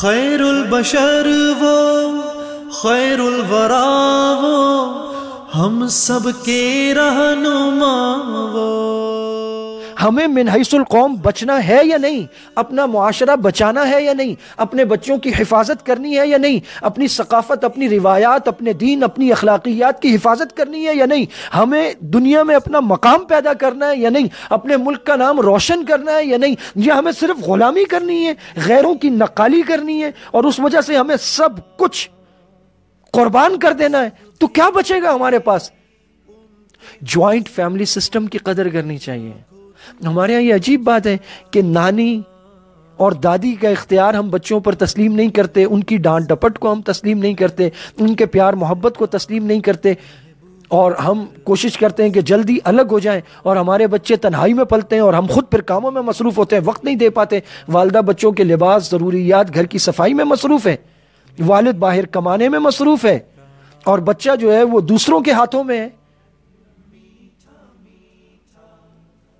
خیر البشر وہ خیر الورا وہ ہم سب کے رہنما وہ ہمیں منحص القوم بچنا ہے یا نہیں اپنا معاشرہ بچانا ہے یا نہیں اپنے بچوں کی حفاظت کرنی ہے یا نہیں اپنی ثقافت اپنی روایات اپنے دین اپنی اخلاقیات کی حفاظت کرنی ہے یا نہیں ہمیں دنیا میں اپنا مقام پیدا کرنا ہے یا نہیں اپنے ملک کا نام روشن کرنا ہے یا نہیں یہ ہمیں صرف غلامی کرنی ہے غیروں کی نقالی کرنی ہے اور اس وجہ سے ہمیں سب کچھ قربان کر دینا ہے تو کیا بچے گا ہمارے پاس جوائنٹ فیملی سسٹم کی قدر کرنی چاہیے ہمارے یہاں یہ عجیب بات ہے کہ نانی اور دادی کا اختیار ہم بچوں پر تسلیم نہیں کرتے ان کی ڈانٹ ڈپٹ کو ہم تسلیم نہیں کرتے ان کے پیار محبت کو تسلیم نہیں کرتے اور ہم کوشش کرتے ہیں کہ جلدی الگ ہو جائیں اور ہمارے بچے تنہائی میں پلتے ہیں اور ہم خود پھر کاموں میں مصروف ہوتے ہیں وقت نہیں دے پاتے والدہ بچوں کے لباس ضروریات گھر کی صفائی میں مصروف ہے والد باہر کمانے میں مصروف ہے اور بچہ جو ہے وہ دوسروں کے ہاتھوں میں ہے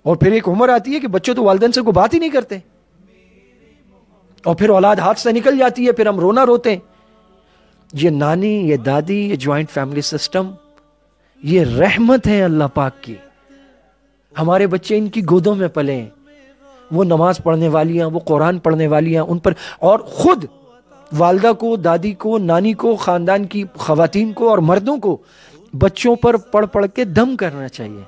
اور پھر ایک عمر آتی ہے کہ بچے تو والدین سے کوئی بات ہی نہیں کرتے اور پھر اولاد ہاتھ سے نکل جاتی ہے پھر ہم رونا روتے ہیں یہ نانی یہ دادی یہ جوائنٹ فیملی سسٹم یہ رحمت ہے اللہ پاک کی ہمارے بچے ان کی گودوں میں پلے ہیں وہ نماز پڑھنے والی ہیں وہ قرآن پڑھنے والی ہیں ان پر اور خود والدہ کو دادی کو نانی کو خاندان کی خواتین کو اور مردوں کو بچوں پر پڑھ پڑھ کے دم کرنا چاہیے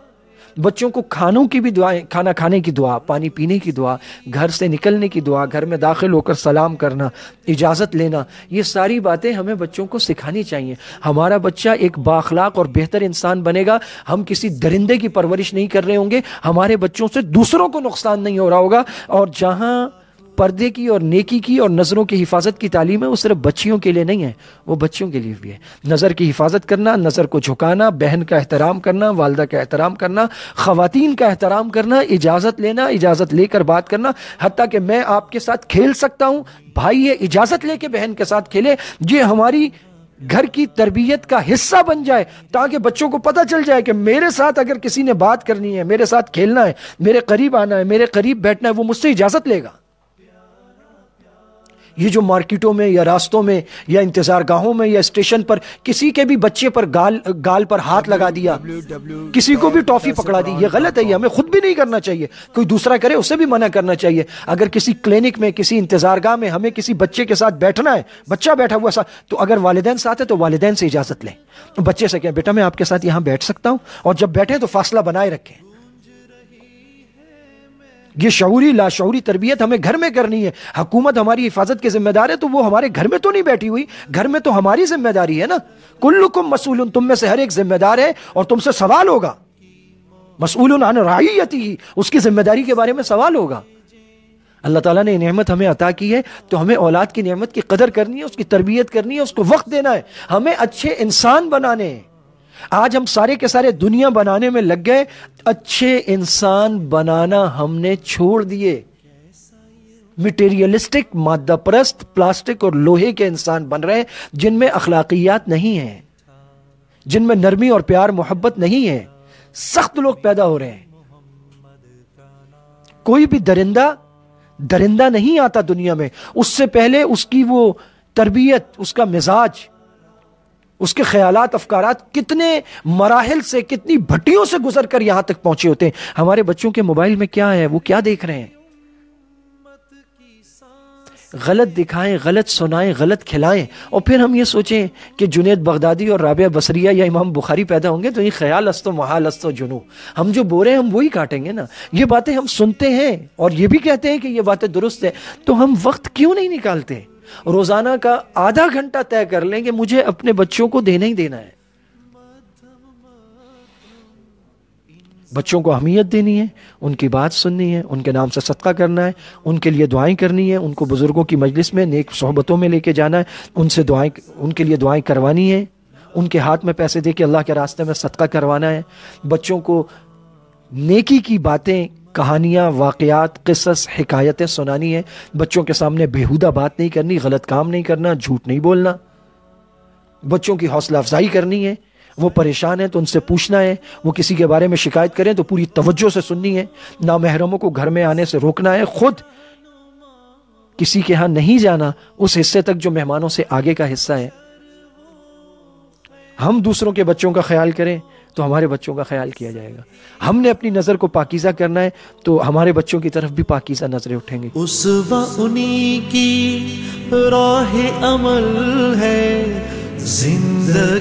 بچوں کو کھانوں کی بھی دعائیں کھانا کھانے کی دعا پانی پینے کی دعا گھر سے نکلنے کی دعا گھر میں داخل ہو کر سلام کرنا اجازت لینا یہ ساری باتیں ہمیں بچوں کو سکھانی چاہیے ہمارا بچہ ایک باخلاق اور بہتر انسان بنے گا ہم کسی درندے کی پرورش نہیں کر رہے ہوں گے ہمارے بچوں سے دوسروں کو نقصان نہیں ہو رہا ہوگا اور جہاں پردے کی اور نیکی کی اور نظروں کی حفاظت کی تعلیم ہے وہ صرف بچیوں کے لیے نہیں ہے وہ بچیوں کے لیے بھی ہے نظر کی حفاظت کرنا نظر کو جھکانا بہن کا احترام کرنا والدہ کا احترام کرنا خواتین کا احترام کرنا اجازت لینا اجازت لے کر بات کرنا حتیٰ کہ میں آپ کے ساتھ کھیل سکتا ہوں بھائی یہ اجازت لے کے بہن کے ساتھ کھیلے یہ ہماری گھر کی تربیت کا حصہ بن جائے تاکہ بچوں کو پتہ چل جائے کہ میرے ساتھ اگر کسی نے بات کرنی ہے میرے ساتھ کھیلنا ہے میرے قریب آنا ہے میرے قریب بیٹھنا ہے وہ مجھ سے اجازت لے گا یہ جو مارکیٹوں میں یا راستوں میں یا انتظار گاہوں میں یا اسٹیشن پر کسی کے بھی بچے پر گال گال پر ہاتھ لگا دیا کسی کو بھی ٹافی پکڑا دی یہ غلط ہے یہ ہمیں خود بھی نہیں کرنا چاہیے کوئی دوسرا کرے اسے بھی منع کرنا چاہیے اگر کسی کلینک میں کسی انتظار گاہ میں ہمیں کسی بچے کے ساتھ بیٹھنا ہے بچہ بیٹھا ہوا ساتھ تو اگر والدین ساتھ ہے تو والدین سے اجازت لیں بچے سے کہیں بیٹا میں آپ کے ساتھ یہاں بیٹھ سکتا ہوں اور جب بیٹھیں تو فاصلہ بنائے رکھیں یہ شعوری لا شعوری تربیت ہمیں گھر میں کرنی ہے حکومت ہماری حفاظت کے ذمہ دار ہے تو وہ ہمارے گھر میں تو نہیں بیٹھی ہوئی گھر میں تو ہماری ذمہ داری ہے نا کلکم مسئول تم میں سے ہر ایک ذمہ دار ہے اور تم سے سوال ہوگا مسئول عن رعیتی اس کی ذمہ داری کے بارے میں سوال ہوگا اللہ تعالیٰ نے نعمت ہمیں عطا کی ہے تو ہمیں اولاد کی نعمت کی قدر کرنی ہے اس کی تربیت کرنی ہے اس کو وقت دینا ہے ہمیں اچھے انسان بنانے ہیں آج ہم سارے کے سارے دنیا بنانے میں لگ گئے اچھے انسان بنانا ہم نے چھوڑ دیے مٹیریلسٹک مادہ پرست پلاسٹک اور لوہے کے انسان بن رہے ہیں جن میں اخلاقیات نہیں ہیں جن میں نرمی اور پیار محبت نہیں ہے سخت لوگ پیدا ہو رہے ہیں کوئی بھی درندہ درندہ نہیں آتا دنیا میں اس سے پہلے اس کی وہ تربیت اس کا مزاج اس کے خیالات افکارات کتنے مراحل سے کتنی بھٹیوں سے گزر کر یہاں تک پہنچے ہوتے ہیں ہمارے بچوں کے موبائل میں کیا ہے وہ کیا دیکھ رہے ہیں غلط دکھائیں غلط سنائیں غلط کھلائیں اور پھر ہم یہ سوچیں کہ جنید بغدادی اور رابعہ بصریہ یا امام بخاری پیدا ہوں گے تو یہ خیال و محال است و جنو ہم جو بورے ہیں ہم وہی کاٹیں گے نا یہ باتیں ہم سنتے ہیں اور یہ بھی کہتے ہیں کہ یہ باتیں درست ہیں تو ہم وقت کیوں نہیں نکالتے روزانہ کا آدھا گھنٹہ طے کر لیں کہ مجھے اپنے بچوں کو دینا ہی دینا ہے بچوں کو اہمیت دینی ہے ان کی بات سننی ہے ان کے نام سے صدقہ کرنا ہے ان کے لیے دعائیں کرنی ہے ان کو بزرگوں کی مجلس میں نیک صحبتوں میں لے کے جانا ہے ان سے دعائیں ان کے لیے دعائیں کروانی ہے ان کے ہاتھ میں پیسے دے کے اللہ کے راستے میں صدقہ کروانا ہے بچوں کو نیکی کی باتیں کہانیاں واقعات قصص حکایتیں سنانی ہیں بچوں کے سامنے بےہودہ بات نہیں کرنی غلط کام نہیں کرنا جھوٹ نہیں بولنا بچوں کی حوصلہ افزائی کرنی ہے وہ پریشان ہیں تو ان سے پوچھنا ہے وہ کسی کے بارے میں شکایت کریں تو پوری توجہ سے سننی ہے نہ محرموں کو گھر میں آنے سے روکنا ہے خود کسی کے ہاں نہیں جانا اس حصے تک جو مہمانوں سے آگے کا حصہ ہے ہم دوسروں کے بچوں کا خیال کریں تو ہمارے بچوں کا خیال کیا جائے گا ہم نے اپنی نظر کو پاکیزہ کرنا ہے تو ہمارے بچوں کی طرف بھی پاکیزہ نظریں اٹھیں گے اس انی کی راہ عمل ہے ہے زندگی